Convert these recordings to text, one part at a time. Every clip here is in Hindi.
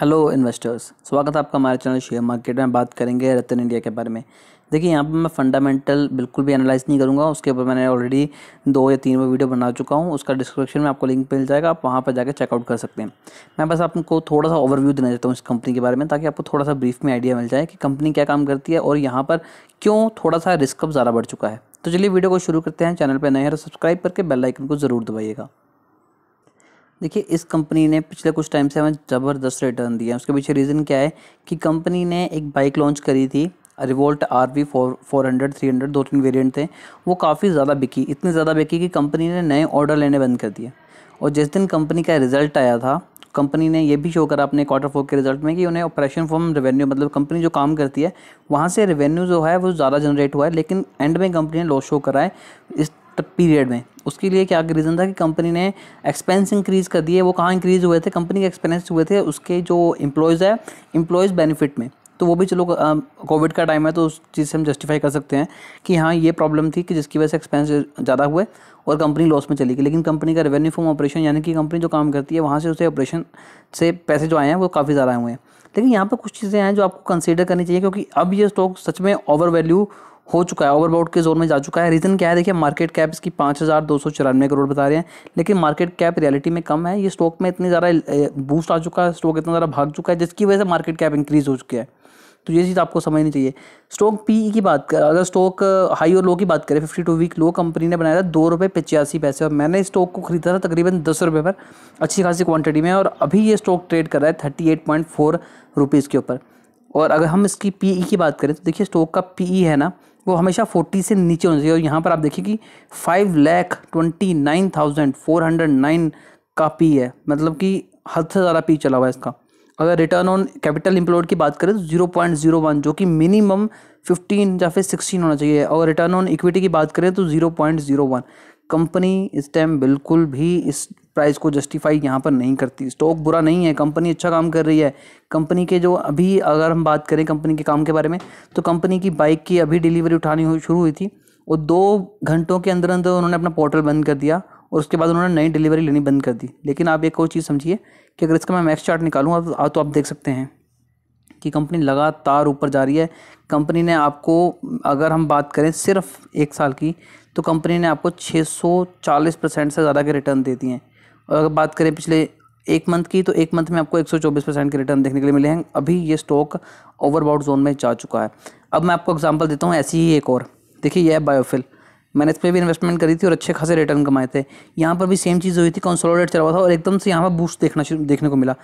हेलो इन्वेस्टर्स स्वागत है आपका हमारे चैनल शेयर मार्केट में बात करेंगे रतन इंडिया के बारे में देखिए यहाँ पर मैं फंडामेंटल बिल्कुल भी एनालाइज नहीं करूँगा उसके ऊपर मैंने ऑलरेडी दो या तीन वो वीडियो बना चुका हूँ उसका डिस्क्रिप्शन में आपको लिंक मिल जाएगा आप वहाँ पर जाकर चेकआउट कर सकते हैं मैं बस आपको थोड़ा सा ओवरव्यू देना चाहता हूँ इस कंपनी के बारे में ताकि आपको थोड़ा सा ब्रीफ में आइडिया मिल जाए कि कंपनी क्या काम करती है और यहाँ पर क्यों थोड़ा सा रिस्क अब ज़्यादा बढ़ चुका है तो चलिए वीडियो को शुरू करते हैं चैनल पर नए हैं सब्सक्राइब तो करके बेल आइकन को ज़रूर दबाइएगा देखिए इस कंपनी ने पिछले कुछ टाइम से हमें ज़बरदस्त रिटर्न दिया है उसके पीछे रीज़न क्या है कि कंपनी ने एक बाइक लॉन्च करी थी Revolt R V four four hundred three hundred दो तीन वेरियंट थे वो काफ़ी ज़्यादा बिकी इतनी ज़्यादा बिकी कि कंपनी ने नए ऑर्डर लेने बंद कर दिए और जिस दिन कंपनी का रिजल्ट आया था कंपनी ने यह भी शो करा अपने क्वार्टर फोर के रिजल्ट में कि उन्हें ऑपरेशन फॉर्म रेवेन्यू मतलब कंपनी जो काम करती है वहाँ से रेवेन्यू जो है वो ज़्यादा जनरेट हुआ है लेकिन एंड में कंपनी ने लॉस शो करा है इस पीरियड में उसके लिए क्या रीज़न था कि कंपनी ने एक्सपेंस इंक्रीज़ कर दिए वो कहाँ इंक्रीज़ हुए थे कंपनी के एक्सपेंस हुए थे उसके जो इम्प्लॉयज़ है इम्प्लॉयज़ बेनिफिट में तो वो भी चलो कोविड का टाइम है तो उस चीज़ से हम जस्टिफाई कर सकते हैं कि हाँ ये प्रॉब्लम थी कि जिसकी वजह से एक्सपेंस ज़्यादा हुए और कंपनी लॉस में चली गई लेकिन कंपनी का रेवेन्यू फ्रॉम ऑपरेशन यानी कि कंपनी जो काम करती है वहाँ से उसे ऑपरेशन से पैसे जो आए हैं वो काफ़ी ज़्यादा हुए हैं लेकिन यहाँ पर कुछ चीज़ें हैं जो आपको कंसिडर करनी चाहिए क्योंकि अब ये स्टॉक सच में ओवर वैल्यू हो चुका है ओवरबॉट के जोन में जा चुका है रीज़न क्या है देखिए मार्केट कैप इसकी पाँच हज़ार दो सौ चौरानवे करोड़ बता रहे हैं लेकिन मार्केट कैप रियलिटी में कम है ये स्टॉक में इतनी ज़्यादा बूस्ट आ चुका है स्टॉक इतना ज़्यादा भाग चुका है जिसकी वजह से मार्केट कैप इंक्रीज़ हो चुकी है तो ये चीज़ आपको समझनी चाहिए स्टॉक पी की बात कर अगर स्टॉक हाई और लो की बात करें fifty two week low company ने बनाया था दो रुपये पचासी पैसे और मैंने स्टॉक को खरीदा था तकरीबन दस रुपये पर अच्छी खासी क्वांटिटी में और अभी ये स्टॉक ट्रेड कर रहा है thirty eight point four rupees के ऊपर और अगर हम इसकी पी e की बात करें तो देखिए स्टॉक का पी e है ना वो हमेशा फोर्टी से नीचे होना चाहिए और यहाँ पर आप देखिए कि five lakh twenty nine thousand four hundred nine का पी है मतलब कि हद से ज़्यादा पी चला हुआ है इसका अगर रिटर्न ऑन कैपिटल इम्प्लॉयड की बात करें तो जीरो पॉइंट जीरो वन जो कि मिनिमम फिफ्टीन या फिर सिक्सटीन होना चाहिए और रिटर्न ऑन इक्विटी की बात करें तो zero point zero one company इस टाइम बिल्कुल भी इस प्राइस को जस्टिफाई यहाँ पर नहीं करती स्टॉक बुरा नहीं है कंपनी अच्छा काम कर रही है कंपनी के जो अभी अगर हम बात करें कंपनी के काम के बारे में तो कंपनी की बाइक की अभी डिलीवरी उठानी शुरू हुई थी और दो घंटों के अंदर अंदर उन्होंने अपना पोर्टल बंद कर दिया और उसके बाद उन्होंने नई डिलीवरी लेनी बंद कर दी लेकिन आप एक और चीज़ समझिए कि अगर इसका मैं मैक्स चार्ट निकालूँ तो आप देख सकते हैं कि कंपनी लगातार ऊपर जा रही है कंपनी ने आपको अगर हम बात करें सिर्फ एक साल की तो कंपनी ने आपको 640 परसेंट से ज़्यादा के रिटर्न दे दिए हैं और अगर बात करें पिछले एक मंथ की तो एक मंथ में आपको 124 परसेंट के रिटर्न देखने के लिए मिले हैं अभी ये स्टॉक ओवरबाउट जोन में जा चुका है अब मैं आपको एग्जाम्पल देता हूँ ऐसी ही एक और देखिए यह है बायोफिल मैंने इस पर भी इन्वेस्टमेंट करी थी और अच्छे खासे रिटर्न कमाए थे यहाँ पर भी सेम चीज़ हुई थी कंसोलिडेट चल रहा था और एकदम से यहाँ पर बूस्ट देखना देखने को मिला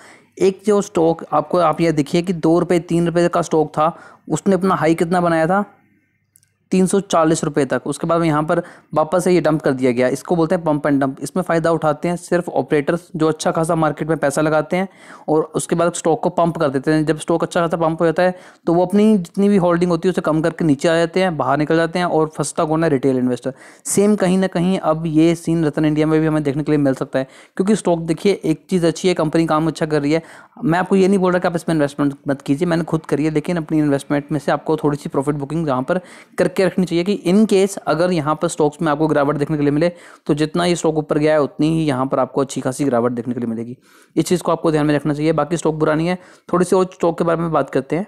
एक जो स्टॉक आपको आप ये देखिए कि दो रुपये तीन रुपये का स्टॉक था उसने अपना हाई कितना बनाया था तीन सौ चालीस रुपये तक उसके बाद में यहाँ पर वापस से ये डंप कर दिया गया इसको बोलते हैं पंप एंड डंप इसमें फ़ायदा उठाते हैं सिर्फ ऑपरेटर्स जो अच्छा खासा मार्केट में पैसा लगाते हैं और उसके बाद स्टॉक को पंप कर देते हैं जब स्टॉक अच्छा खासा पंप हो जाता है तो वो अपनी जितनी भी होल्डिंग होती है उसे कम करके नीचे आ जाते हैं बाहर निकल जाते हैं और फंसता कौन है रिटेल इन्वेस्टर सेम कहीं ना कहीं अब ये सीन रतन इंडिया में भी हमें देखने के लिए मिल सकता है क्योंकि स्टॉक देखिए एक चीज़ अच्छी है कंपनी काम अच्छा कर रही है मैं आपको ये नहीं बोल रहा कि आप इसमें इन्वेस्टमेंट मत कीजिए मैंने खुद करी है लेकिन अपनी इन्वेस्टमेंट में से आपको थोड़ी सी प्रॉफिट बुकिंग यहाँ पर कर के रखनी चाहिए कि इन केस अगर यहाँ पर स्टॉक्स में आपको गिरावट देखने के लिए मिले तो जितना ये स्टॉक ऊपर गया है उतनी ही यहाँ पर आपको अच्छी खासी गिरावट देखने के लिए मिलेगी इस चीज़ को आपको ध्यान में रखना चाहिए बाकी स्टॉक बुरा नहीं है थोड़ी सी और स्टॉक के बारे में बात करते हैं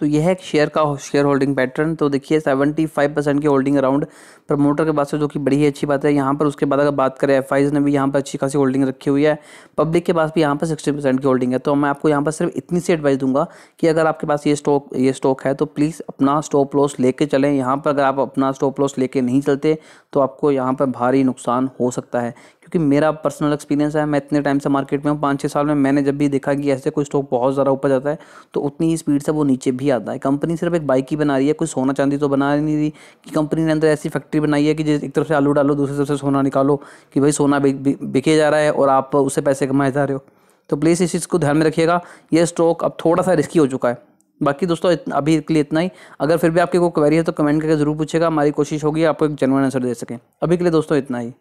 तो यह है शेयर का शेयर होल्डिंग पैटर्न तो देखिए 75 परसेंट की होल्डिंग अराउंड प्रमोटर के पास है जो कि बड़ी ही अच्छी बात है यहाँ पर उसके बाद अगर बात करें एफ ने भी यहाँ पर अच्छी खासी होल्डिंग रखी हुई है पब्लिक के पास भी यहाँ पर सिक्सटी परसेंट की होल्डिंग है तो मैं आपको यहाँ पर सिर्फ इतनी सी एडवाइस दूंगा कि अगर आपके पास ये स्टॉक ये स्टॉक है तो प्लीज़ अपना स्टॉप लॉस लेके चलें यहाँ पर अगर आप अपना स्टॉप लॉस लेके नहीं चलते तो आपको यहाँ पर भारी नुकसान हो सकता है क्योंकि मेरा पर्सनल एक्सपीरियंस है मैं इतने टाइम से मार्केट में हूँ पाँच छः साल में मैंने जब भी देखा कि ऐसे कोई स्टॉक बहुत ज़्यादा ऊपर जाता है तो उतनी ही स्पीड से वो नीचे भी आता है कंपनी सिर्फ एक बाइक ही बना रही है कोई सोना चांदी तो बना नहीं रही कि कंपनी ने अंदर ऐसी फैक्ट्री बनाई है कि जिस एक तरफ से आलू डालो दूसरी तरफ से सोना निकालो कि भाई सोना बिके जा रहा है और आप उससे पैसे कमाए जा रहे हो तो प्लीज़ इस चीज़ को ध्यान में रखिएगा ये स्टॉक अब थोड़ा सा रिस्की हो चुका है बाकी दोस्तों अभी के लिए इतना ही अगर फिर भी आपकी कोई क्वेरी है तो कमेंट करके ज़रूर पूछेगा हमारी कोशिश होगी आपको एक जनवन आंसर दे सकें अभी के लिए दोस्तों इतना ही